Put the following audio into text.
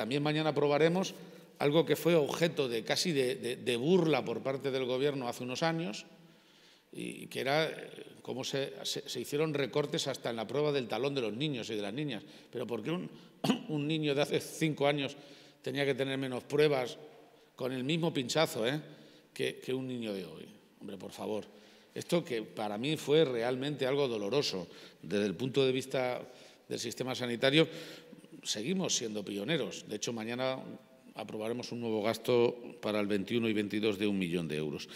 también mañana aprobaremos algo que fue objeto de casi de, burla por parte del Gobierno hace unos años, y que era eh, cómo se, hicieron recortes hasta en la prueba del talón de los niños y de las niñas. Pero ¿por qué un, niño de hace cinco años tenía que tener menos pruebas con el mismo pinchazo eh, que, un niño de hoy? Hombre, por favor. Esto que para mí fue realmente algo doloroso desde el punto de vista del sistema sanitario, seguimos siendo pioneros. De hecho, mañana aprobaremos un nuevo gasto para el 21 y 22 de un millón de euros.